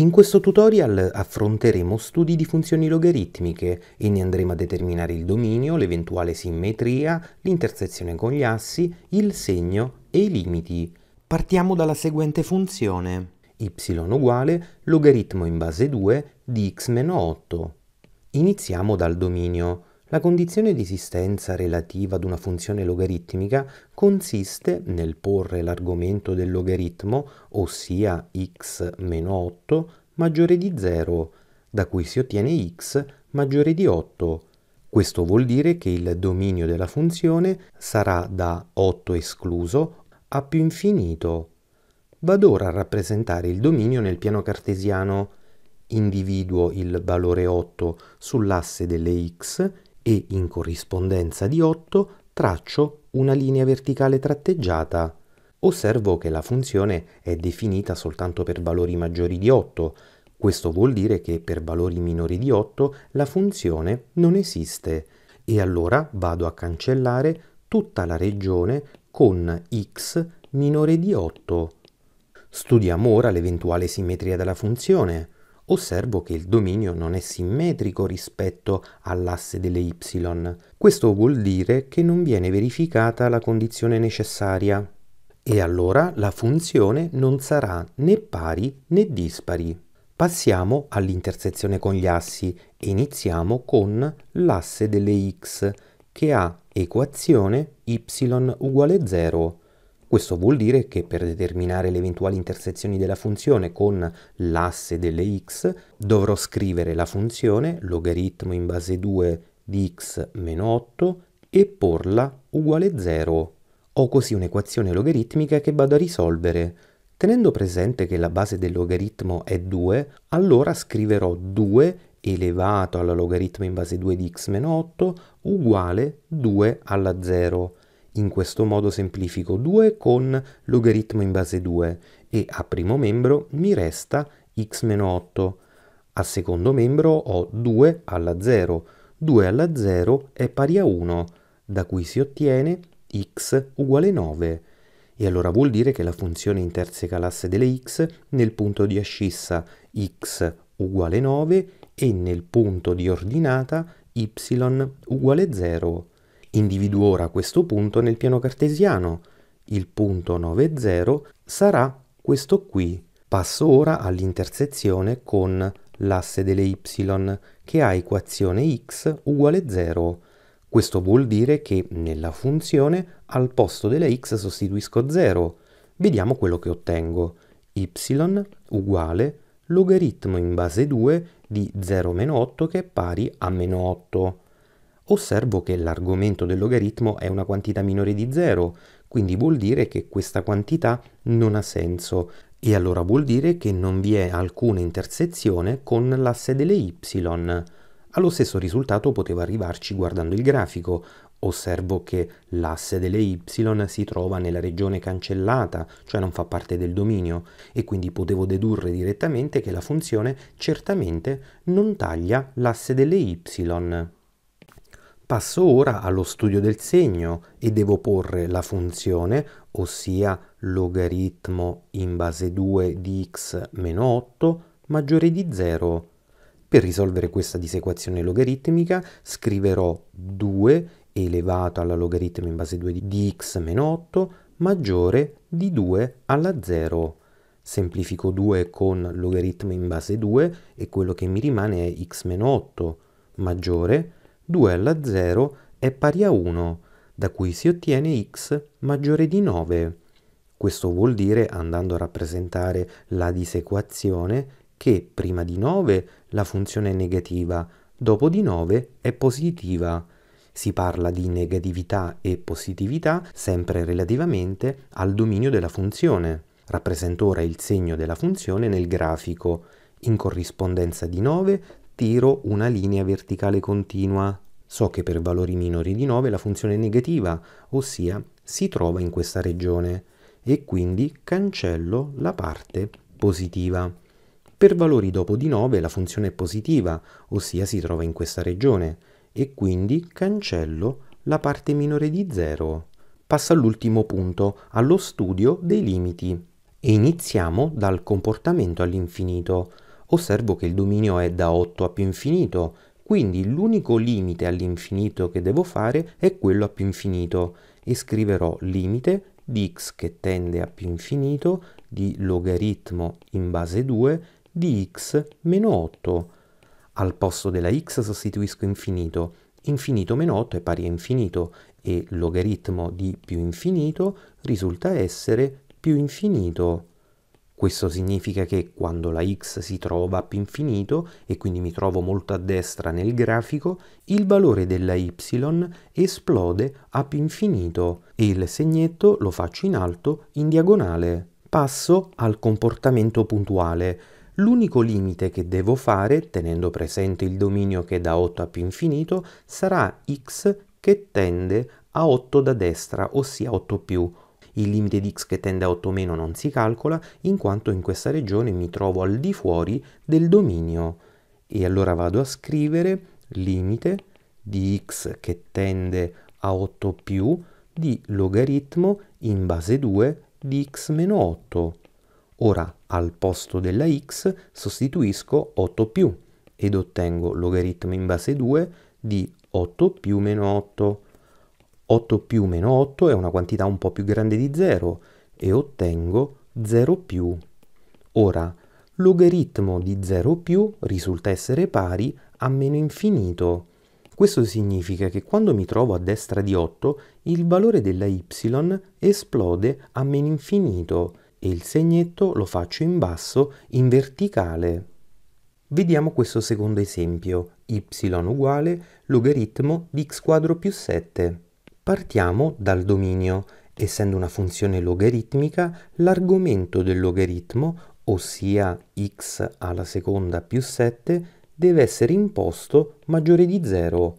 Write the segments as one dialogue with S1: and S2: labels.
S1: In questo tutorial affronteremo studi di funzioni logaritmiche e ne andremo a determinare il dominio, l'eventuale simmetria, l'intersezione con gli assi, il segno e i limiti. Partiamo dalla seguente funzione y uguale logaritmo in base 2 di x-8. Iniziamo dal dominio. La condizione di esistenza relativa ad una funzione logaritmica consiste nel porre l'argomento del logaritmo, ossia x meno 8, maggiore di 0, da cui si ottiene x maggiore di 8. Questo vuol dire che il dominio della funzione sarà da 8 escluso a più infinito. Vado ora a rappresentare il dominio nel piano cartesiano individuo il valore 8 sull'asse delle x e in corrispondenza di 8 traccio una linea verticale tratteggiata. Osservo che la funzione è definita soltanto per valori maggiori di 8, questo vuol dire che per valori minori di 8 la funzione non esiste e allora vado a cancellare tutta la regione con x minore di 8. Studiamo ora l'eventuale simmetria della funzione osservo che il dominio non è simmetrico rispetto all'asse delle y. Questo vuol dire che non viene verificata la condizione necessaria e allora la funzione non sarà né pari né dispari. Passiamo all'intersezione con gli assi e iniziamo con l'asse delle x che ha equazione y uguale 0 questo vuol dire che per determinare le eventuali intersezioni della funzione con l'asse delle x dovrò scrivere la funzione logaritmo in base 2 di x meno 8 e porla uguale 0. Ho così un'equazione logaritmica che vado a risolvere. Tenendo presente che la base del logaritmo è 2, allora scriverò 2 elevato alla logaritmo in base 2 di x meno 8 uguale 2 alla 0 in questo modo semplifico 2 con logaritmo in base 2 e a primo membro mi resta x-8. A secondo membro ho 2 alla 0. 2 alla 0 è pari a 1, da cui si ottiene x uguale 9. E allora vuol dire che la funzione interseca l'asse delle x nel punto di ascissa x uguale 9 e nel punto di ordinata y uguale 0. Individuo ora questo punto nel piano cartesiano. Il punto 9, sarà questo qui. Passo ora all'intersezione con l'asse delle y che ha equazione x uguale 0. Questo vuol dire che nella funzione al posto della x sostituisco 0. Vediamo quello che ottengo. y uguale logaritmo in base 2 di 0 meno 8 che è pari a meno 8 osservo che l'argomento del logaritmo è una quantità minore di 0, quindi vuol dire che questa quantità non ha senso e allora vuol dire che non vi è alcuna intersezione con l'asse delle y. Allo stesso risultato poteva arrivarci guardando il grafico. Osservo che l'asse delle y si trova nella regione cancellata, cioè non fa parte del dominio, e quindi potevo dedurre direttamente che la funzione certamente non taglia l'asse delle y. Passo ora allo studio del segno e devo porre la funzione, ossia logaritmo in base 2 di x meno 8 maggiore di 0. Per risolvere questa disequazione logaritmica scriverò 2 elevato alla logaritmo in base 2 di x meno 8 maggiore di 2 alla 0. Semplifico 2 con logaritmo in base 2 e quello che mi rimane è x meno 8 maggiore di 2 alla 0 è pari a 1, da cui si ottiene x maggiore di 9. Questo vuol dire, andando a rappresentare la disequazione, che prima di 9 la funzione è negativa, dopo di 9 è positiva. Si parla di negatività e positività sempre relativamente al dominio della funzione. Rappresento ora il segno della funzione nel grafico. In corrispondenza di 9 tiro una linea verticale continua. So che per valori minori di 9 la funzione è negativa, ossia si trova in questa regione, e quindi cancello la parte positiva. Per valori dopo di 9 la funzione è positiva, ossia si trova in questa regione, e quindi cancello la parte minore di 0. Passo all'ultimo punto, allo studio dei limiti. E iniziamo dal comportamento all'infinito osservo che il dominio è da 8 a più infinito, quindi l'unico limite all'infinito che devo fare è quello a più infinito e scriverò limite di x che tende a più infinito di logaritmo in base 2 di x meno 8. Al posto della x sostituisco infinito. Infinito meno 8 è pari a infinito e logaritmo di più infinito risulta essere più infinito. Questo significa che quando la x si trova a più infinito e quindi mi trovo molto a destra nel grafico, il valore della y esplode a più infinito e il segnetto lo faccio in alto in diagonale. Passo al comportamento puntuale. L'unico limite che devo fare, tenendo presente il dominio che è da 8 a più infinito, sarà x che tende a 8 da destra, ossia 8 più il limite di x che tende a 8 meno non si calcola, in quanto in questa regione mi trovo al di fuori del dominio. E allora vado a scrivere limite di x che tende a 8 più di logaritmo in base 2 di x meno 8. Ora al posto della x sostituisco 8 più ed ottengo logaritmo in base 2 di 8 più meno 8 8 più meno 8 è una quantità un po' più grande di 0 e ottengo 0 più. Ora, logaritmo di 0 più risulta essere pari a meno infinito. Questo significa che quando mi trovo a destra di 8, il valore della y esplode a meno infinito e il segnetto lo faccio in basso in verticale. Vediamo questo secondo esempio, y uguale logaritmo di x quadro più 7. Partiamo dal dominio. Essendo una funzione logaritmica, l'argomento del logaritmo, ossia x alla seconda più 7, deve essere imposto maggiore di 0.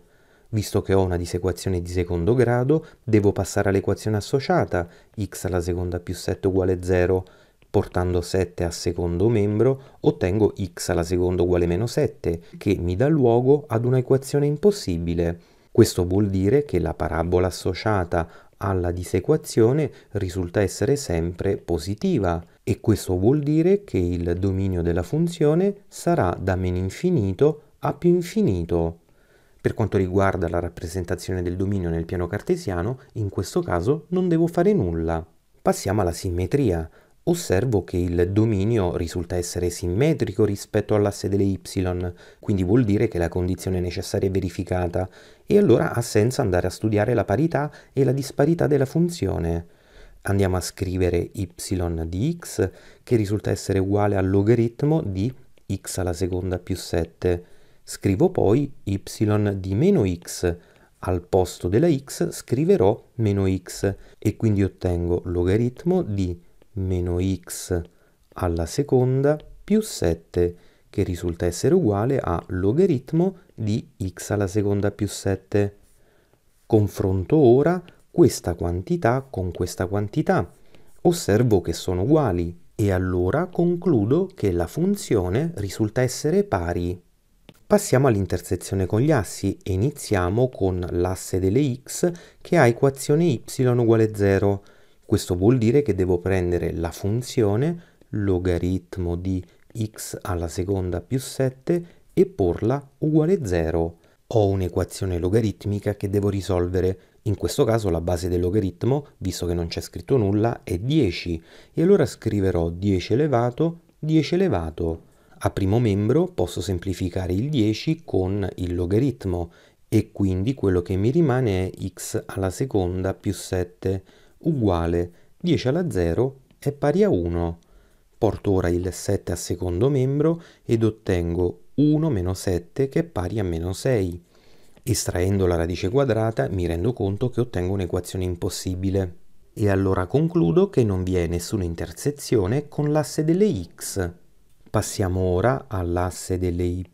S1: Visto che ho una disequazione di secondo grado, devo passare all'equazione associata x alla seconda più 7 uguale 0. Portando 7 a secondo membro ottengo x alla seconda uguale meno 7, che mi dà luogo ad una equazione impossibile questo vuol dire che la parabola associata alla disequazione risulta essere sempre positiva e questo vuol dire che il dominio della funzione sarà da meno infinito a più infinito. Per quanto riguarda la rappresentazione del dominio nel piano cartesiano, in questo caso non devo fare nulla. Passiamo alla simmetria. Osservo che il dominio risulta essere simmetrico rispetto all'asse delle y, quindi vuol dire che la condizione necessaria è verificata e allora ha senso andare a studiare la parità e la disparità della funzione. Andiamo a scrivere y di x che risulta essere uguale al logaritmo di x alla seconda più 7. Scrivo poi y di meno x al posto della x scriverò meno x e quindi ottengo logaritmo di meno x alla seconda più 7 che risulta essere uguale a logaritmo di x alla seconda più 7. Confronto ora questa quantità con questa quantità. Osservo che sono uguali e allora concludo che la funzione risulta essere pari. Passiamo all'intersezione con gli assi e iniziamo con l'asse delle x che ha equazione y uguale 0. Questo vuol dire che devo prendere la funzione logaritmo di x alla seconda più 7 e porla uguale 0. Ho un'equazione logaritmica che devo risolvere. In questo caso la base del logaritmo, visto che non c'è scritto nulla, è 10 e allora scriverò 10 elevato 10 elevato. A primo membro posso semplificare il 10 con il logaritmo e quindi quello che mi rimane è x alla seconda più 7 uguale 10 alla 0 è pari a 1. Porto ora il 7 al secondo membro ed ottengo 1 meno 7 che è pari a meno 6. Estraendo la radice quadrata mi rendo conto che ottengo un'equazione impossibile. E allora concludo che non vi è nessuna intersezione con l'asse delle x. Passiamo ora all'asse delle y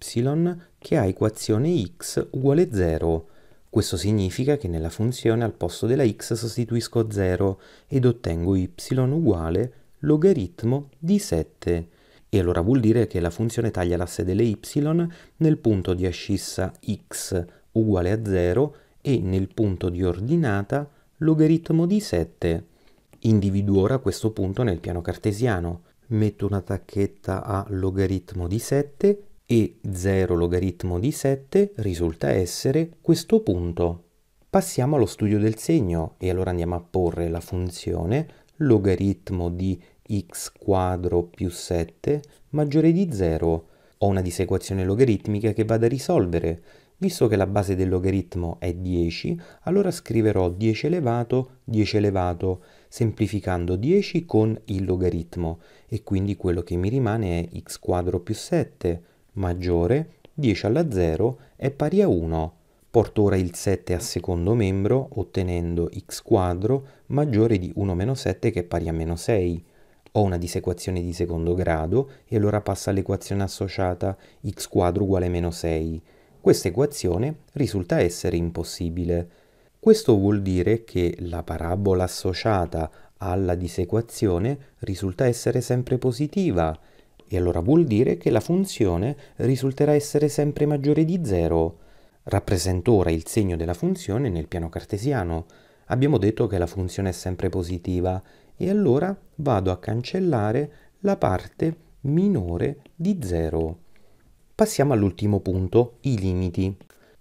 S1: che ha equazione x uguale 0. Questo significa che nella funzione al posto della x sostituisco 0 ed ottengo y uguale logaritmo di 7. E allora vuol dire che la funzione taglia l'asse delle y nel punto di ascissa x uguale a 0 e nel punto di ordinata logaritmo di 7. Individuo ora questo punto nel piano cartesiano. Metto una tacchetta a logaritmo di 7 e 0 logaritmo di 7 risulta essere questo punto. Passiamo allo studio del segno e allora andiamo a porre la funzione logaritmo di x quadro più 7 maggiore di 0. Ho una disequazione logaritmica che vado a risolvere. Visto che la base del logaritmo è 10, allora scriverò 10 elevato, 10 elevato, semplificando 10 con il logaritmo e quindi quello che mi rimane è x quadro più 7 maggiore 10 alla 0 è pari a 1. Porto ora il 7 a secondo membro ottenendo x quadro maggiore di 1 meno 7 che è pari a meno 6. Ho una disequazione di secondo grado e allora passa all'equazione associata x quadro uguale meno 6. Questa equazione risulta essere impossibile. Questo vuol dire che la parabola associata alla disequazione risulta essere sempre positiva e allora vuol dire che la funzione risulterà essere sempre maggiore di 0. Rappresento ora il segno della funzione nel piano cartesiano. Abbiamo detto che la funzione è sempre positiva e allora vado a cancellare la parte minore di 0. Passiamo all'ultimo punto, i limiti.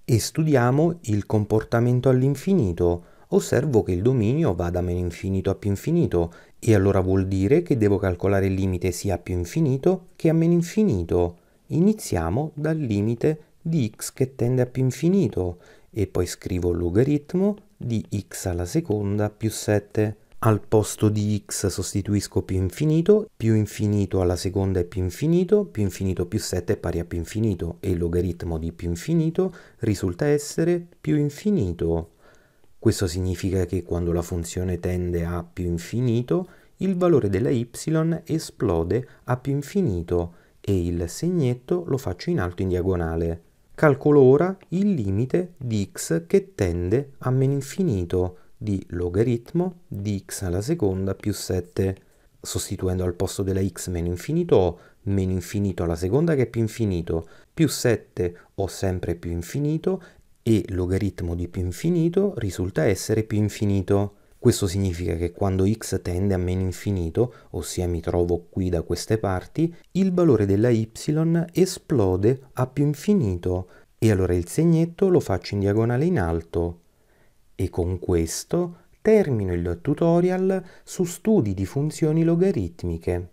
S1: E studiamo il comportamento all'infinito. Osservo che il dominio va da meno infinito a più infinito e allora vuol dire che devo calcolare il limite sia a più infinito che a meno infinito. Iniziamo dal limite di x che tende a più infinito e poi scrivo logaritmo di x alla seconda più 7. Al posto di x sostituisco più infinito, più infinito alla seconda è più infinito, più infinito più 7 è pari a più infinito e il logaritmo di più infinito risulta essere più infinito. Questo significa che quando la funzione tende a più infinito, il valore della y esplode a più infinito e il segnetto lo faccio in alto in diagonale. Calcolo ora il limite di x che tende a meno infinito di logaritmo di x alla seconda più 7, sostituendo al posto della x meno infinito ho meno infinito alla seconda che è più infinito, più 7 ho sempre più infinito e logaritmo di più infinito risulta essere più infinito. Questo significa che quando x tende a meno infinito, ossia mi trovo qui da queste parti, il valore della y esplode a più infinito e allora il segnetto lo faccio in diagonale in alto. E con questo termino il tutorial su studi di funzioni logaritmiche.